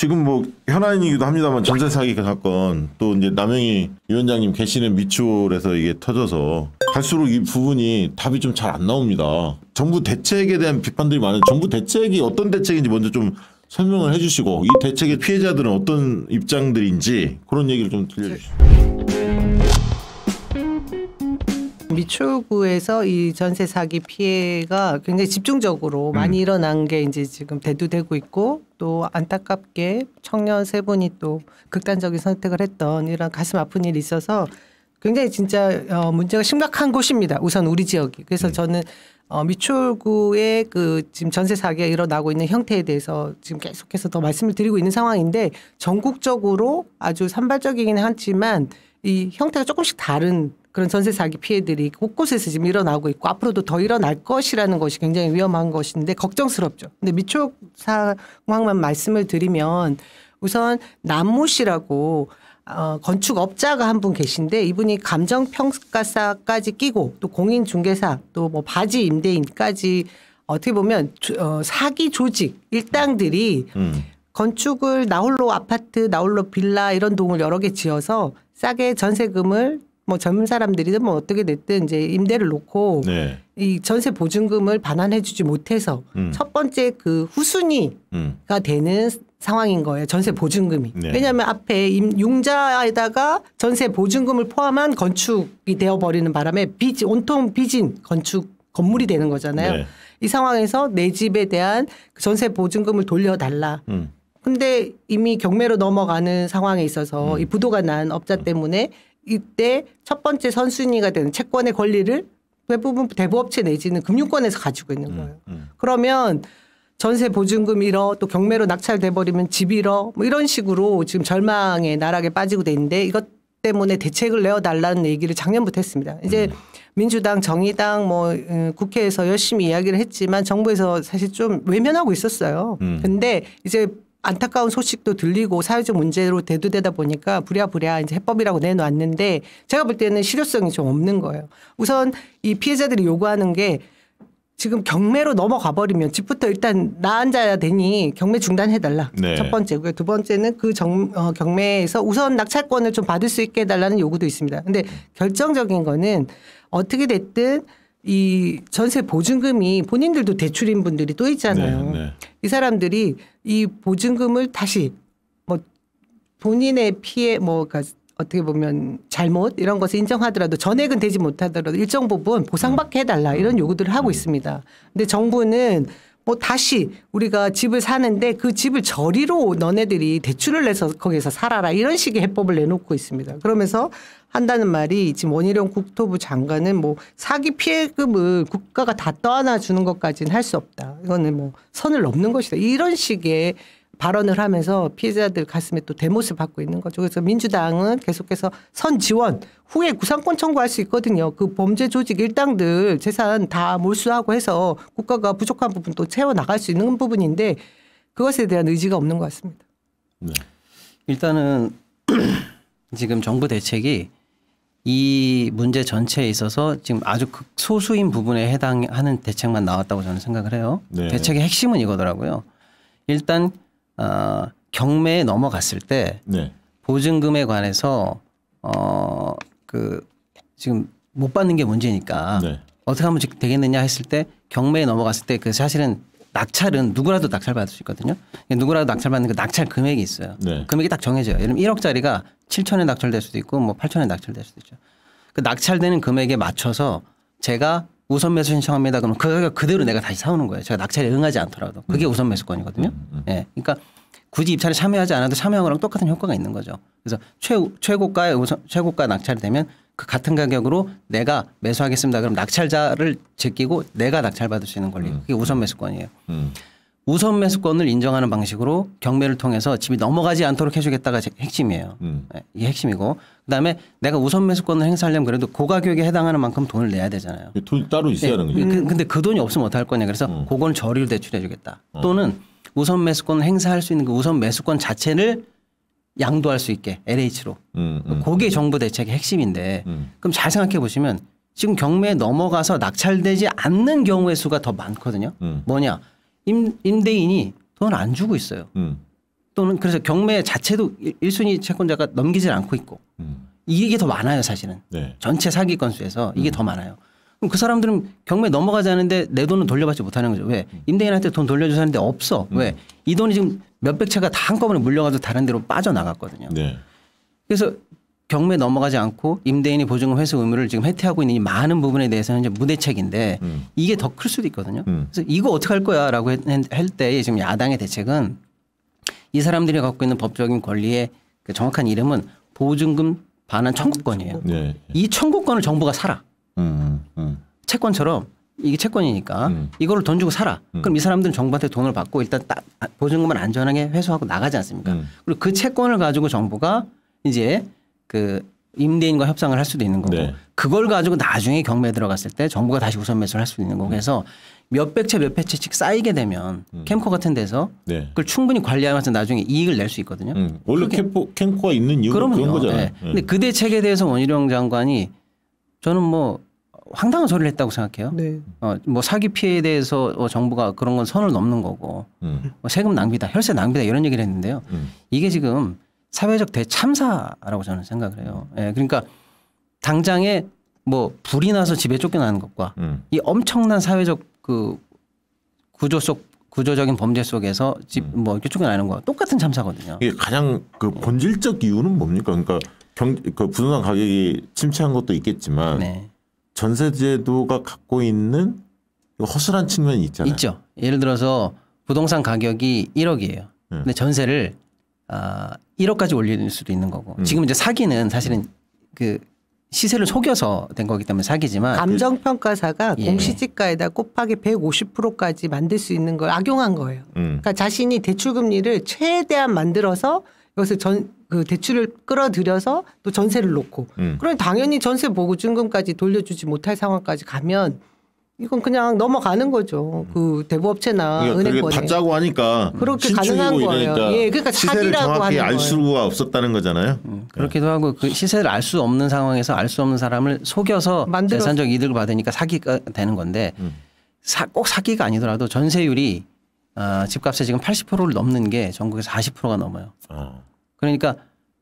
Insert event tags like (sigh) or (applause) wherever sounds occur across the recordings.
지금 뭐 현안이기도 합니다만 전세 사기 사건 또 이제 남영희 위원장님 계시는 미추홀에서 이게 터져서 갈수록 이 부분이 답이 좀 잘 안 나옵니다. 정부 대책에 대한 비판들이 많은 정부 대책이 어떤 대책인지 먼저 좀 설명을 해주시고 이 대책의 피해자들은 어떤 입장들인지 그런 얘기를 좀 들려주시죠. 미추구에서 이 전세 사기 피해가 굉장히 집중적으로 많이 음. 일어난 게 이제 지금 대두되고 있고 또 안타깝게 청년 세 분이 또 극단적인 선택을 했던 이런 가슴 아픈 일이 있어서 굉장히 진짜 어 문제가 심각한 곳입니다. 우선 우리 지역이. 그래서 음. 저는 어 미추홀구의 그 지금 전세 사기가 일어나고 있는 형태에 대해서 지금 계속해서 더 말씀을 드리고 있는 상황인데 전국적으로 아주 산발적이긴 하지만 이 형태가 조금씩 다른 그런 전세 사기 피해들이 곳곳에서 지금 일어나고 있고 앞으로도 더 일어날 것이라는 것이 굉장히 위험한 것인데 걱정스럽죠. 근데 미촉 상황만 말씀을 드리면 우선 남모 씨라고 어, 건축업자가 한 분 계신데 이분이 감정평가사까지 끼고 또 공인중개사 또 뭐 바지 임대인까지 어떻게 보면 조, 어, 사기 조직 일당들이 음. 건축을 나홀로 아파트 나홀로 빌라 이런 동을 여러 개 지어서 싸게 전세금을 뭐 젊은 사람들이든 뭐 어떻게 됐든 이제 임대를 놓고 네. 이 전세 보증금을 반환해주지 못해서 음. 첫 번째 그 후순위가 음. 되는 상황인 거예요. 전세 보증금이. 네. 왜냐하면 앞에 임, 용자에다가 전세 보증금을 포함한 건축이 되어버리는 바람에 빚, 온통 빚인 건축 건물이 되는 거잖아요. 네. 이 상황에서 내 집에 대한 그 전세 보증금을 돌려달라. 음. 근데 이미 경매로 넘어가는 상황에 있어서 음. 이 부도가 난 업자 음. 때문에 이때 첫 번째 선순위가 되는 채권의 권리를 대부분 대부업체 내지는 금융권에서 가지고 있는 음, 거예요. 음, 음. 그러면 전세 보증금 잃어 또 경매로 낙찰돼 버리면 집 잃어 뭐 이런 식으로 지금 절망의 나락에 빠지고 돼 있는데 이것 때문에 대책을 내어 달라는 얘기를 작년부터 했습니다. 이제 음. 민주당, 정의당 뭐 어, 국회에서 열심히 이야기를 했지만 정부에서 사실 좀 외면하고 있었어요. 음. 근데 이제 안타까운 소식도 들리고 사회적 문제로 대두되다 보니까 부랴부랴 이제 해법이라고 내놓았는데 제가 볼 때는 실효성이 좀 없는 거예요. 우선 이 피해자들이 요구하는 게 지금 경매로 넘어가 버리면 집부터 일단 나 앉아야 되니 경매 중단해달라. 네. 첫 번째고요. 두 번째는 그 정, 어, 경매에서 우선 낙찰권을 좀 받을 수 있게 해달라는 요구도 있습니다. 근데 결정적인 거는 어떻게 됐든 이 전세 보증금이 본인들도 대출인 분들이 또 있잖아요. 네, 네. 이 사람들이 이 보증금을 다시 뭐 본인의 피해 뭐 그러니까 어떻게 보면 잘못 이런 것을 인정하더라도 전액은 되지 못하더라도 일정 부분 보상받게 해달라 음. 이런 요구들을 하고 음. 있습니다. 근데 정부는 뭐 다시 우리가 집을 사는데 그 집을 저리로 너네들이 대출을 내서 거기서 살아라 이런 식의 해법을 내놓고 있습니다. 그러면서 한다는 말이 지금 원희룡 국토부 장관은 뭐 사기 피해금을 국가가 다 떠안아 주는 것까지는 할 수 없다. 이거는 뭐 선을 넘는 것이다. 이런 식의 발언을 하면서 피해자들 가슴에 또 대못을 받고 있는 거죠. 그래서 민주당은 계속해서 선 지원 후에 구상권 청구할 수 있거든요. 그 범죄 조직 일당들 재산 다 몰수하고 해서 국가가 부족한 부분 또 채워 나갈 수 있는 부분인데 그것에 대한 의지가 없는 것 같습니다. 네. 일단은 (clears throat) 지금 정부 대책이 이 문제 전체에 있어서 지금 아주 소수인 부분에 해당하는 대책만 나왔다고 저는 생각을 해요. 네. 대책의 핵심은 이거더라고요. 일단 어, 경매에 넘어갔을 때 네. 보증금에 관해서 어, 그 지금 못 받는 게 문제니까 네. 어떻게 하면 되겠느냐 했을 때 경매에 넘어갔을 때 그 사실은 낙찰은 누구라도 낙찰 받을 수 있거든요. 누구라도 낙찰 받는 그 낙찰 금액이 있어요. 네. 금액이 딱 정해져요. 예를 들면 1억짜리가 7천에 낙찰될 수도 있고 뭐 8천에 낙찰될 수도 있죠. 그 낙찰되는 금액에 맞춰서 제가 우선 매수 신청합니다. 그럼 그가 그대로 내가 다시 사오는 거예요. 제가 낙찰에 응하지 않더라도 그게 음. 우선 매수권이거든요. 음, 음, 예. 네. 그러니까 굳이 입찰에 참여하지 않아도 참여한 거랑 똑같은 효과가 있는 거죠. 그래서 최 최고가에 우선 최고가 낙찰이 되면 그 같은 가격으로 내가 매수하겠습니다. 그럼 낙찰자를 제끼고 내가 낙찰받을 수 있는 권리. 그게 우선 매수권이에요. 음. 우선 매수권을 인정하는 방식으로 경매를 통해서 집이 넘어가지 않도록 해주겠다가 핵심이에요. 음. 네, 이게 핵심이고 그다음에 내가 우선 매수권을 행사하려면 그래도 고가격에 해당하는 만큼 돈을 내야 되잖아요. 돈 따로 네, 있어야 하는 거죠. 그, 근데 그 돈이 없으면 어떡할 거냐. 그래서 음. 그건 저리로 대출해주겠다. 음. 또는 우선 매수권을 행사할 수 있는 그 우선 매수권 자체를 양도할 수 있게 LH로. 음, 음, 그게 정부 대책의 핵심인데 음. 그럼 잘 생각해 보시면 지금 경매에 넘어가서 낙찰되지 않는 경우의 수가 더 많거든요. 음. 뭐냐 임, 임대인이 돈을 안 주고 있어요. 음. 또는 그래서 경매 자체도 1순위 채권자가 넘기질 않고 있고 음. 이게 더 많아요 사실은. 네. 전체 사기 건수에서 이게 음. 더 많아요. 그럼 그 사람들은 경매 넘어가자는데 내 돈은 돌려받지 못하는 거죠. 왜? 음. 임대인한테 돈 돌려주자는데 없어. 음. 왜? 이 돈이 지금 몇백 채가 다 한꺼번에 물려가서 다른 데로 빠져나갔거든요. 네. 그래서 경매 넘어가지 않고 임대인이 보증금 회수 의무를 지금 회태하고 있는 이 많은 부분에 대해서는 이제 무대책인데 음. 이게 더 클 수도 있거든요. 음. 그래서 이거 어떻게 할 거야라고 할 때 지금 야당의 대책은 이 사람들이 갖고 있는 법적인 권리의 그 정확한 이름은 보증금 반환 청구권이에요. 네. 이 청구권을 정부가 사라. 음, 음, 음. 채권처럼 이게 채권이니까 음. 이거를 돈 주고 사라. 음. 그럼 이 사람들은 정부한테 돈을 받고 일단 딱 보증금을 안전하게 회수하고 나가지 않습니까? 음. 그리고 그 채권을 가지고 정부가 이제 그 임대인과 협상을 할 수도 있는 거고 네. 그걸 가지고 나중에 경매에 들어갔을 때 정부가 다시 우선 매수를 할 수도 있는 거고 음. 그래서 몇백 채 몇백 채씩 쌓이게 되면 음. 캠코 같은 데서 네. 그걸 충분히 관리하면서 나중에 이익을 낼 수 있거든요. 음. 원래 캠코, 캠코가 있는 이유는 그럼요. 런 거잖아요. 네. 네. 근데 그 대책에 대해서 원희룡 장관이 저는 뭐 황당한 소리를 했다고 생각해요. 네. 어, 뭐 사기 피해에 대해서 어, 정부가 그런 건 선을 넘는 거고 음. 뭐 세금 낭비다, 혈세 낭비다 이런 얘기를 했는데요. 음. 이게 지금 사회적 대참사라고 저는 생각을 해요. 예, 그러니까 당장에 뭐 불이 나서 집에 쫓겨나는 것과 음. 이 엄청난 사회적 그 구조 속 구조적인 범죄 속에서 집뭐 음. 이렇게 쫓겨나는 거와 똑같은 참사거든요. 이게 가장 그 본질적 이유는 뭡니까? 그러니까 경, 그 부동산 가격이 침체한 것도 있겠지만 네. 전세제도가 갖고 있는 허술한 측면이 있잖아요. 있죠. 예를 들어서 부동산 가격이 1억이에요. 음. 근데 전세를 어, 1억까지 올릴 수도 있는 거고 음. 지금 이제 사기는 사실은 그 시세를 속여서 된 거기 때문에 사기지만 그 감정평가사가 예. 공시지가에다 곱하기 150%까지 만들 수 있는 걸 악용한 거예요. 음. 그러니까 자신이 대출금리를 최대한 만들어서 여기서 전, 그 대출을 끌어들여서 또 전세를 놓고 음. 그럼 당연히 전세 보고 증금까지 돌려주지 못할 상황까지 가면 이건 그냥 넘어가는 거죠. 음. 그 대부업체나 그러니까 은행권에 받자고 하니까 그렇게 가능한 거예요. 예, 그러니까 시세를 정확히 알 수가 없었다는 거잖아요. 음. 예. 그렇기도 하고 그 시세를 알 수 없는 상황에서 알 수 없는 사람을 속여서 만들어... 재산적 이득을 받으니까 사기가 되는 건데 음. 사, 꼭 사기가 아니더라도 전세율이 어, 집값에 지금 80%를 넘는 게 전국에서 40%가 넘어요. 어. 그러니까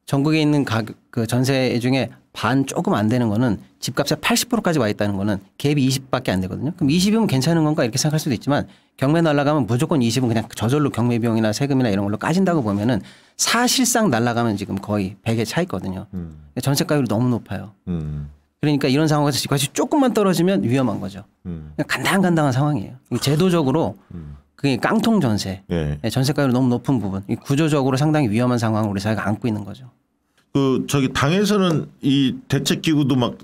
전국에 있는 가그 전세 중에 반 조금 안 되는 거는 집값의 80%까지 와 있다는 거는 갭이 20밖에 안 되거든요. 그럼 20이면 괜찮은 건가 이렇게 생각할 수도 있지만 경매 날라가면 무조건 20은 그냥 저절로 경매 비용이나 세금이나 이런 걸로 까진다고 보면은 사실상 날라가면 지금 거의 100의 차있거든요 음. 전세 가율이 너무 높아요. 음. 그러니까 이런 상황에서 집값이 조금만 떨어지면 위험한 거죠. 음. 간당간당한 상황이에요. 제도적으로 음. 그게 깡통 전세, 예. 예. 전세가율이 너무 높은 부분, 이 구조적으로 상당히 위험한 상황을 우리 사회가 안고 있는 거죠. 그 저기 당에서는 이 대책 기구도 막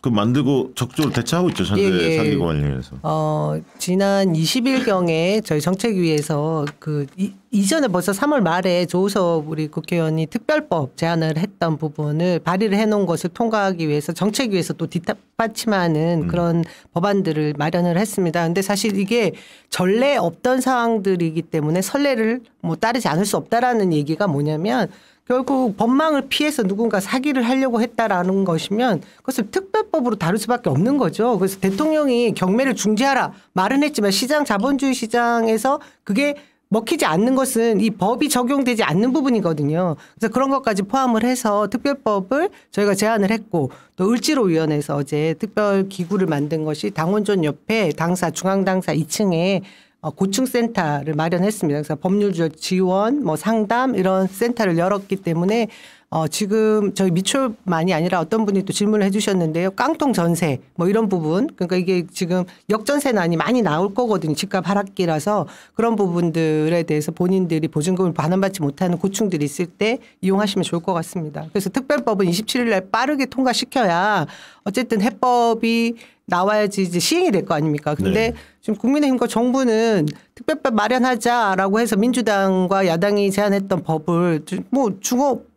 그 만들고 적절로 대처하고 있죠 현재 예, 그 예. 사기 관련해서. 어 지난 20일 경에 저희 정책위에서 그 이, 이전에 벌써 3월 말에 조우섭 우리 국회의원이 특별법 제안을 했던 부분을 발의를 해놓은 것을 통과하기 위해서 정책위에서 또 뒷받침하는 음. 그런 법안들을 마련을 했습니다. 근데 사실 이게 전례 없던 상황들이기 때문에 선례를 뭐 따르지 않을 수 없다라는 얘기가 뭐냐면 결국 법망을 피해서 누군가 사기를 하려고 했다라는 것이면 그것을 특별법으로 다룰 수밖에 없는 거죠. 그래서 대통령이 경매를 중지하라 말은 했지만 시장 자본주의 시장에서 그게 먹히지 않는 것은 이 법이 적용되지 않는 부분이거든요. 그래서 그런 것까지 포함을 해서 특별법을 저희가 제안을 했고 또 을지로위원회에서 어제 특별 기구를 만든 것이 당원전 옆에 당사 중앙당사 2층에 어, 고층센터를 마련했습니다. 그래서 법률 지원, 뭐 상담 이런 센터를 열었기 때문에 어, 지금 저희 미출만이 아니라 어떤 분이 또 질문을 해주셨는데요. 깡통 전세 뭐 이런 부분 그러니까 이게 지금 역전세난이 많이 나올 거거든요. 집값 하락기라서 그런 부분들에 대해서 본인들이 보증금을 반환받지 못하는 고충들이 있을 때 이용하시면 좋을 것 같습니다. 그래서 특별법은 27일 날 빠르게 통과시켜야 어쨌든 해법이 나와야지 이제 시행이 될 거 아닙니까? 근데 네. 지금 국민의힘과 정부는 특별법 마련하자라고 해서 민주당과 야당이 제안했던 법을 뭐 중업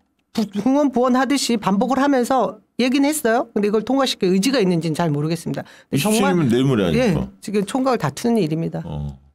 흥원 보원 하듯이 반복을 하면서 얘기는 했어요. 근데 이걸 통과시킬 의지가 있는지는 잘 모르겠습니다. 정말 내물이 아니까. 예, 지금 총각을 다투는 일입니다. 어.